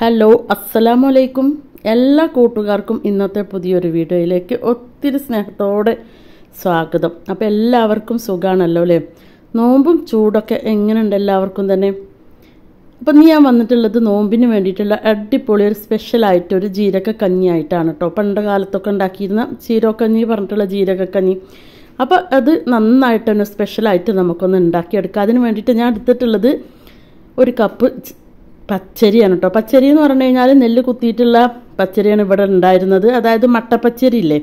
hello അസ്സലാമു അലൈക്കും എല്ലാ കൂട്ടുകാർക്കും ഇന്നത്തെ പുതിയൊരു വീഡിയോയിലേക്ക് ഒത്തിരി സ്നേഹത്തോടെ സ്വാഗതം അപ്പോൾ എല്ലാവർക്കും സുഖമാണല്ലോ അല്ലേ നോമ്പും ചൂടൊക്കെ എങ്ങനെയുണ്ട് എല്ലാവർക്കും തന്നെ അപ്പം നീ ഞാൻ വന്നിട്ടുള്ളത് നോമ്പിന് വേണ്ടിയിട്ടുള്ള അടിപൊളി ഒരു സ്പെഷ്യലായിട്ട് ഒരു ജീരക കഞ്ഞിയായിട്ടാണ് കേട്ടോ പണ്ട് കാലത്തൊക്കെ ഉണ്ടാക്കിയിരുന്ന ചീരക്കഞ്ഞി പറഞ്ഞിട്ടുള്ള ജീരകക്കഞ്ഞി അപ്പോൾ അത് നന്നായിട്ട് തന്നെ സ്പെഷ്യലായിട്ട് നമുക്കൊന്ന് ഉണ്ടാക്കിയെടുക്കാം അതിന് വേണ്ടിയിട്ട് ഞാൻ എടുത്തിട്ടുള്ളത് ഒരു കപ്പ് പച്ചരിയാണ് കേട്ടോ പച്ചരി എന്ന് പറഞ്ഞു കഴിഞ്ഞാൽ നെല്ല് കുത്തിയിട്ടുള്ള പച്ചരിയാണ് ഇവിടെ ഉണ്ടായിരുന്നത് അതായത് മട്ടപ്പച്ചരി ഇല്ലേ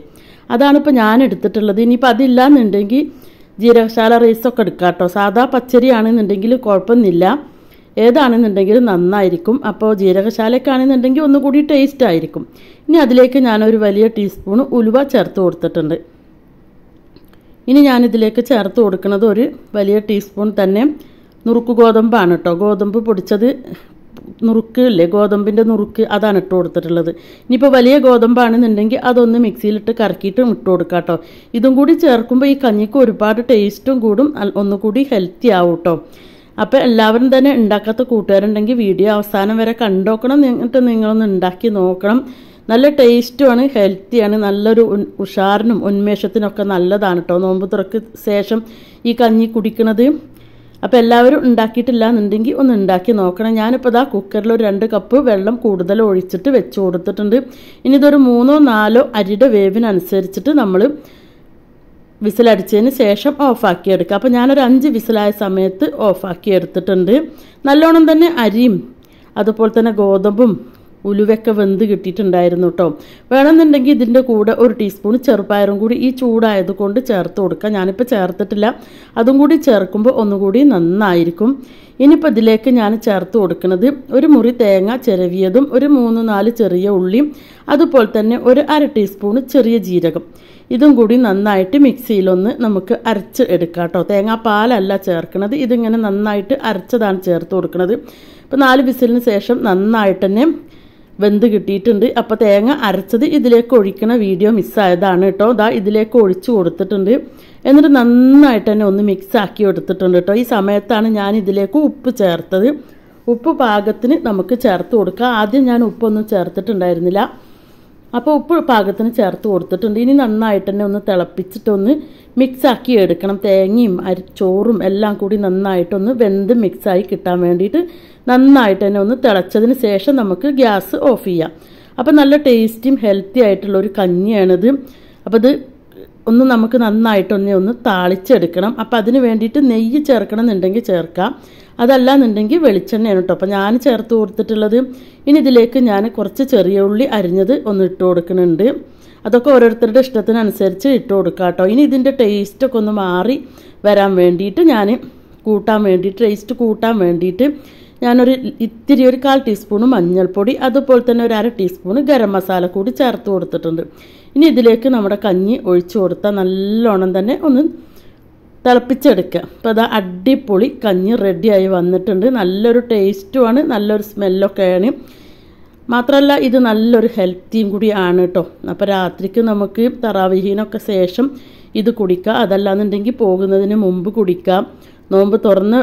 അതാണ് ഇപ്പോൾ ഞാൻ എടുത്തിട്ടുള്ളത് ഇനിയിപ്പോൾ അതില്ലാന്നുണ്ടെങ്കിൽ ജീരകശാല റൈസൊക്കെ എടുക്കുക കേട്ടോ സാധാ പച്ചരിയാണെന്നുണ്ടെങ്കിൽ കുഴപ്പമൊന്നുമില്ല ഏതാണെന്നുണ്ടെങ്കിലും നന്നായിരിക്കും അപ്പോൾ ജീരകശാലക്കാണെന്നുണ്ടെങ്കിൽ ഒന്നുകൂടി ടേസ്റ്റ് ആയിരിക്കും ഇനി അതിലേക്ക് ഞാനൊരു വലിയ ടീസ്പൂൺ ഉലുവ ചേർത്ത് കൊടുത്തിട്ടുണ്ട് ഇനി ഞാനിതിലേക്ക് ചേർത്ത് കൊടുക്കുന്നത് ഒരു വലിയ ടീസ്പൂൺ തന്നെ നുറുക്ക് ഗോതമ്പാണ് കേട്ടോ ഗോതമ്പ് പൊടിച്ചത് ഇല്ലേ ഗോതമ്പിൻ്റെ നുറുക്ക് അതാണ് ഇട്ട് കൊടുത്തിട്ടുള്ളത് ഇനിയിപ്പോൾ വലിയ ഗോതമ്പാണെന്നുണ്ടെങ്കിൽ അതൊന്ന് മിക്സിയിലിട്ട് കറക്കിയിട്ട് ഇട്ട് കൊടുക്കുക കേട്ടോ ഇതും കൂടി ചേർക്കുമ്പോൾ ഈ കഞ്ഞിക്ക് ഒരുപാട് ടേസ്റ്റും കൂടും ഒന്നുകൂടി ഹെൽത്തി ആവും കേട്ടോ അപ്പോൾ എല്ലാവരും തന്നെ ഉണ്ടാക്കാത്ത കൂട്ടുകാരുണ്ടെങ്കിൽ വീഡിയോ അവസാനം വരെ കണ്ടോക്കണം എന്നിട്ട് നിങ്ങളൊന്ന് ഉണ്ടാക്കി നോക്കണം നല്ല ടേസ്റ്റുമാണ് ഹെൽത്തിയാണ് നല്ലൊരു ഉഷാറിനും ഉന്മേഷത്തിനൊക്കെ നല്ലതാണ് കേട്ടോ നോമ്പ് തുറക്ക് ശേഷം ഈ കഞ്ഞി കുടിക്കുന്നത് അപ്പോൾ എല്ലാവരും ഉണ്ടാക്കിയിട്ടില്ല എന്നുണ്ടെങ്കിൽ ഒന്ന് ഉണ്ടാക്കി നോക്കണം ഞാനിപ്പോൾ ഇതാ കുക്കറിൽ ഒരു രണ്ട് കപ്പ് വെള്ളം കൂടുതൽ ഒഴിച്ചിട്ട് വെച്ച് കൊടുത്തിട്ടുണ്ട് ഇനി ഇതൊരു മൂന്നോ നാലോ അരിയുടെ വേവിനനുസരിച്ചിട്ട് നമ്മൾ വിസിലടിച്ചതിന് ശേഷം ഓഫാക്കി എടുക്കുക അപ്പോൾ ഞാനൊരു അഞ്ച് വിസിലായ സമയത്ത് ഓഫാക്കി എടുത്തിട്ടുണ്ട് നല്ലോണം തന്നെ അരിയും അതുപോലെ തന്നെ ഗോതമ്പും ഉലുവൊക്കെ വെന്ത് കിട്ടിയിട്ടുണ്ടായിരുന്നു കേട്ടോ വേണമെന്നുണ്ടെങ്കിൽ ഇതിൻ്റെ കൂടെ ഒരു ടീസ്പൂൺ ചെറുപ്പയറും കൂടി ഈ ചൂടായതുകൊണ്ട് ചേർത്ത് കൊടുക്കുക ഞാനിപ്പോൾ ചേർത്തിട്ടില്ല അതും കൂടി ചേർക്കുമ്പോൾ ഒന്നുകൂടി നന്നായിരിക്കും ഇനിയിപ്പോൾ ഇതിലേക്ക് ഞാൻ ചേർത്ത് കൊടുക്കുന്നത് ഒരു മുറി തേങ്ങ ചിരവിയതും ഒരു മൂന്ന് നാല് ചെറിയ ഉള്ളിയും അതുപോലെ തന്നെ ഒരു അര ടീസ്പൂൺ ചെറിയ ജീരകം ഇതും കൂടി നന്നായിട്ട് മിക്സിയിലൊന്ന് നമുക്ക് അരച്ച് എടുക്കാം കേട്ടോ തേങ്ങാപ്പാലല്ല ചേർക്കുന്നത് ഇതിങ്ങനെ നന്നായിട്ട് അരച്ചതാണ് ചേർത്ത് കൊടുക്കുന്നത് ഇപ്പോൾ നാല് വിസിലിന് ശേഷം നന്നായിട്ട് തന്നെ വെന്ത് കിട്ടിയിട്ടുണ്ട് അപ്പം തേങ്ങ അരച്ചത് ഇതിലേക്ക് ഒഴിക്കണ വീഡിയോ മിസ്സായതാണ് കേട്ടോ ദാ ഇതിലേക്ക് ഒഴിച്ചു കൊടുത്തിട്ടുണ്ട് എന്നിട്ട് നന്നായിട്ട് തന്നെ ഒന്ന് മിക്സ് ആക്കി എടുത്തിട്ടുണ്ട് കേട്ടോ ഈ സമയത്താണ് ഞാൻ ഇതിലേക്ക് ഉപ്പ് ചേർത്തത് ഉപ്പ് പാകത്തിന് നമുക്ക് ചേർത്ത് കൊടുക്കാം ആദ്യം ഞാൻ ഉപ്പൊന്നും ചേർത്തിട്ടുണ്ടായിരുന്നില്ല അപ്പോൾ ഉപ്പ് പാകത്തിന് ചേർത്ത് കൊടുത്തിട്ടുണ്ട് ഇനി നന്നായിട്ട് തന്നെ ഒന്ന് തിളപ്പിച്ചിട്ടൊന്ന് മിക്സാക്കി എടുക്കണം തേങ്ങയും അരി ചോറും എല്ലാം കൂടി നന്നായിട്ടൊന്ന് വെന്ത് മിക്സായി കിട്ടാൻ വേണ്ടിയിട്ട് നന്നായിട്ട് തന്നെ ഒന്ന് തിളച്ചതിന് ശേഷം നമുക്ക് ഗ്യാസ് ഓഫ് ചെയ്യാം അപ്പോൾ നല്ല ടേസ്റ്റിയും ഹെൽത്തി ആയിട്ടുള്ള ഒരു കഞ്ഞിയാണിത് അപ്പോൾ ഇത് ഒന്ന് നമുക്ക് നന്നായിട്ടൊന്നേ ഒന്ന് താളിച്ചെടുക്കണം അപ്പം അതിന് വേണ്ടിയിട്ട് നെയ്യ് ചേർക്കണം എന്നുണ്ടെങ്കിൽ ചേർക്കാം അതല്ല എന്നുണ്ടെങ്കിൽ വെളിച്ചെണ്ണയാണ് കേട്ടോ അപ്പം ഞാൻ ചേർത്ത് കൊടുത്തിട്ടുള്ളത് ഇനി ഇതിലേക്ക് ഞാൻ കുറച്ച് ചെറിയ ഉള്ളി അരിഞ്ഞത് ഒന്ന് ഇട്ട് കൊടുക്കുന്നുണ്ട് അതൊക്കെ ഓരോരുത്തരുടെ ഇഷ്ടത്തിനനുസരിച്ച് ഇട്ട് കൊടുക്കുക കേട്ടോ ഇനി ഇതിൻ്റെ ടേസ്റ്റൊക്കെ ഒന്ന് മാറി വരാൻ വേണ്ടിയിട്ട് ഞാൻ കൂട്ടാൻ വേണ്ടിയിട്ട് ടേസ്റ്റ് കൂട്ടാൻ വേണ്ടിയിട്ട് ഞാനൊരു ഇത്തിരി ഒരു കാൽ ടീസ്പൂണ് മഞ്ഞൾപ്പൊടി അതുപോലെ തന്നെ ഒരു അര ടീസ്പൂണ് ഗരം മസാല കൂടി ചേർത്ത് കൊടുത്തിട്ടുണ്ട് ഇനി ഇതിലേക്ക് നമ്മുടെ കഞ്ഞി ഒഴിച്ചു കൊടുത്താൽ നല്ലോണം തന്നെ ഒന്ന് തിളപ്പിച്ചെടുക്കുക അപ്പോൾ അത് അടിപൊളി കഞ്ഞി റെഡിയായി വന്നിട്ടുണ്ട് നല്ലൊരു ടേസ്റ്റുമാണ് നല്ലൊരു സ്മെല്ലൊക്കെയാണ് മാത്രമല്ല ഇത് നല്ലൊരു ഹെൽത്തിയും കൂടി ആണ് കേട്ടോ അപ്പോൾ രാത്രിക്ക് നമുക്ക് തറാവിഹീനൊക്കെ ശേഷം ഇത് കുടിക്കാം അതല്ലാന്നുണ്ടെങ്കിൽ പോകുന്നതിന് മുമ്പ് കുടിക്കാം നോമ്പ് തുറന്ന്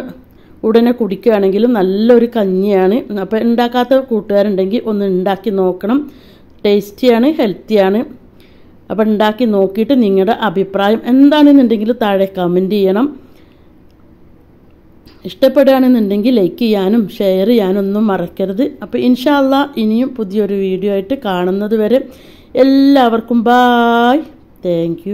ഉടനെ കുടിക്കുകയാണെങ്കിലും നല്ലൊരു കഞ്ഞിയാണ് അപ്പോൾ ഉണ്ടാക്കാത്ത കൂട്ടുകാരുണ്ടെങ്കിൽ ഒന്ന് ഉണ്ടാക്കി നോക്കണം ടേസ്റ്റിയാണ് ഹെൽത്തിയാണ് അപ്പോൾ ഉണ്ടാക്കി നോക്കിയിട്ട് നിങ്ങളുടെ അഭിപ്രായം എന്താണെന്നുണ്ടെങ്കിൽ താഴെ കമൻറ്റ് ചെയ്യണം ഇഷ്ടപ്പെടുകയാണെന്നുണ്ടെങ്കിൽ ലൈക്ക് ചെയ്യാനും ഷെയർ ചെയ്യാനും ഒന്നും മറക്കരുത് അപ്പോൾ ഇൻഷാല്ല ഇനിയും പുതിയൊരു വീഡിയോ ആയിട്ട് കാണുന്നത് വരെ എല്ലാവർക്കും ബായ് താങ്ക്